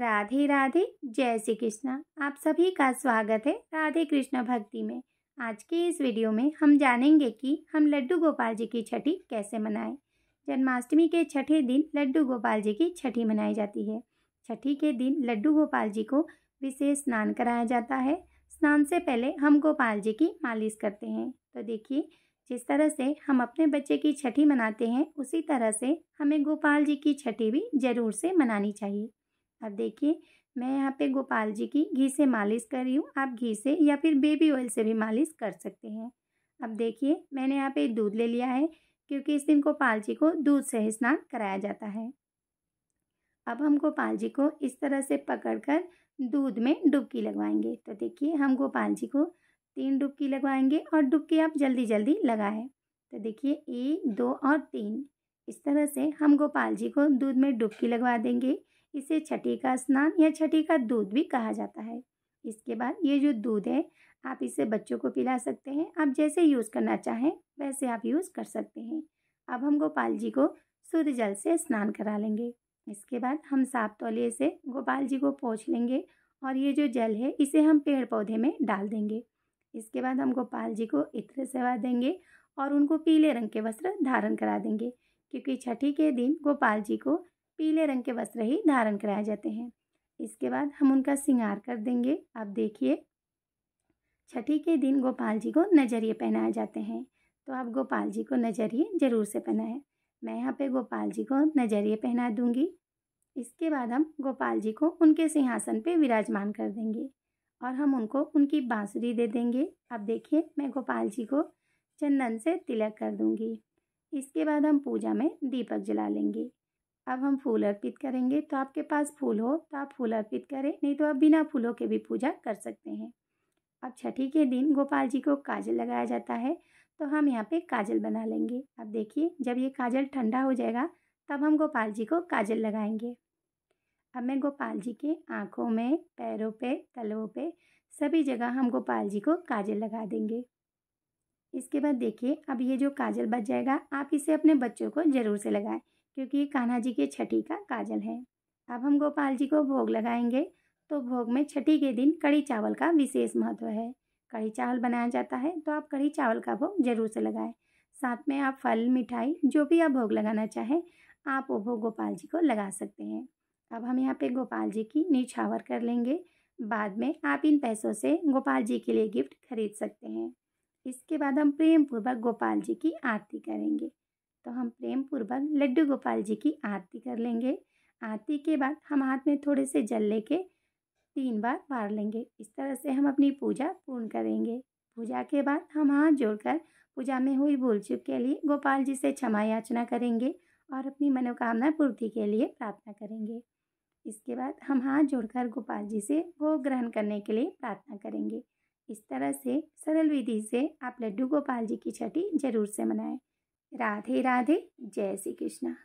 राधे राधे जय श्री कृष्णा आप सभी का स्वागत है राधे कृष्ण भक्ति में आज के इस वीडियो में हम जानेंगे कि हम लड्डू गोपाल जी की छठी कैसे मनाएं जन्माष्टमी के छठे दिन लड्डू गोपाल जी की छठी मनाई जाती है छठी के दिन लड्डू गोपाल जी को विशेष स्नान कराया जाता है स्नान से पहले हम गोपाल जी की मालिश करते हैं तो देखिए जिस तरह से हम अपने बच्चे की छठी मनाते हैं उसी तरह से हमें गोपाल जी की छठी भी जरूर से मनानी चाहिए अब देखिए मैं यहाँ पे गोपाल जी की घी से मालिश कर रही हूँ आप घी से या फिर बेबी ऑयल से भी मालिश कर सकते हैं अब देखिए मैंने यहाँ पे दूध ले लिया है क्योंकि इस दिन गोपाल जी को दूध से स्नान कराया जाता है अब हम गोपाल जी को इस तरह से पकड़कर दूध में डुबकी लगवाएंगे तो देखिए हम गोपाल जी को तीन डुबकी लगवाएंगे और डुबकी आप जल्दी जल्दी लगाएं तो देखिए एक दो और तीन इस तरह से हम गोपाल जी को दूध में डुबकी लगवा देंगे इसे छठी का स्नान या छठी का दूध भी कहा जाता है इसके बाद ये जो दूध है आप इसे बच्चों को पिला सकते हैं आप जैसे यूज़ करना चाहें वैसे आप यूज़ कर सकते हैं अब हम गोपाल जी को शुद्ध जल से स्नान करा लेंगे इसके बाद हम साफ तौलिए से गोपाल जी को पोछ लेंगे और ये जो जल है इसे हम पेड़ पौधे में डाल देंगे इसके बाद हम गोपाल जी को इत्र सेवा देंगे और उनको पीले रंग के वस्त्र धारण करा देंगे क्योंकि छठी के दिन गोपाल जी को पीले रंग के वस्त्र ही धारण कराए जाते हैं इसके बाद हम उनका श्रृंगार कर देंगे आप देखिए छठी के दिन गोपाल जी को नजरिए पहनाए जाते हैं तो आप गोपाल जी को नजरिए ज़रूर से पहनाएं मैं यहाँ पे गोपाल जी को नजरिए पहना दूंगी इसके बाद हम गोपाल जी को उनके सिंहासन पे विराजमान कर देंगे और हम उनको उनकी बांसुरी दे देंगे अब देखिए मैं गोपाल जी को चंदन से तिलक कर दूंगी इसके बाद हम पूजा में दीपक जला लेंगे अब हम फूल अर्पित करेंगे तो आपके पास फूल हो तो आप फूल अर्पित करें नहीं तो आप बिना फूलों के भी पूजा कर सकते हैं अब छठी के दिन गोपाल जी को काजल लगाया जाता है तो हम यहाँ पे काजल बना लेंगे अब देखिए जब ये काजल ठंडा हो जाएगा तब हम गोपाल जी को काजल लगाएंगे अब मैं गोपाल जी के आँखों में पैरों पे तलों पर सभी जगह हम गोपाल जी को काजल लगा देंगे इसके बाद देखिए अब ये जो काजल बच जाएगा आप इसे अपने बच्चों को ज़रूर से लगाएं क्योंकि ये कान्हा जी के छठी का काजल है अब हम गोपाल जी को भोग लगाएंगे तो भोग में छठी के दिन कड़ी चावल का विशेष महत्व है कड़ी चावल बनाया जाता है तो आप कड़ी चावल का भोग जरूर से लगाएं साथ में आप फल मिठाई जो भी आप भोग लगाना चाहें आप वो भोग गोपाल जी को लगा सकते हैं अब हम यहाँ पे गोपाल जी की निछावर कर लेंगे बाद में आप इन पैसों से गोपाल जी के लिए गिफ्ट खरीद सकते हैं इसके बाद हम प्रेम पूर्वक गोपाल जी की आरती करेंगे तो हम प्रेम पूर्वक लड्डू गोपाल जी की आरती कर लेंगे आरती के बाद हम हाथ में थोड़े से जल लेके तीन बार मार लेंगे इस तरह से हम अपनी पूजा पूर्ण करेंगे पूजा के बाद हम हाथ जोड़कर पूजा में हुई भूल चुप के लिए गोपाल जी से क्षमा याचना करेंगे और अपनी मनोकामना पूर्ति के लिए प्रार्थना करेंगे इसके बाद हम हाथ जोड़कर गोपाल जी से भोग ग्रहण करने के लिए प्रार्थना करेंगे इस तरह से सरल विधि से आप लड्डू गोपाल जी की छठी जरूर से मनाएं राधे राधे जय श्री कृष्णा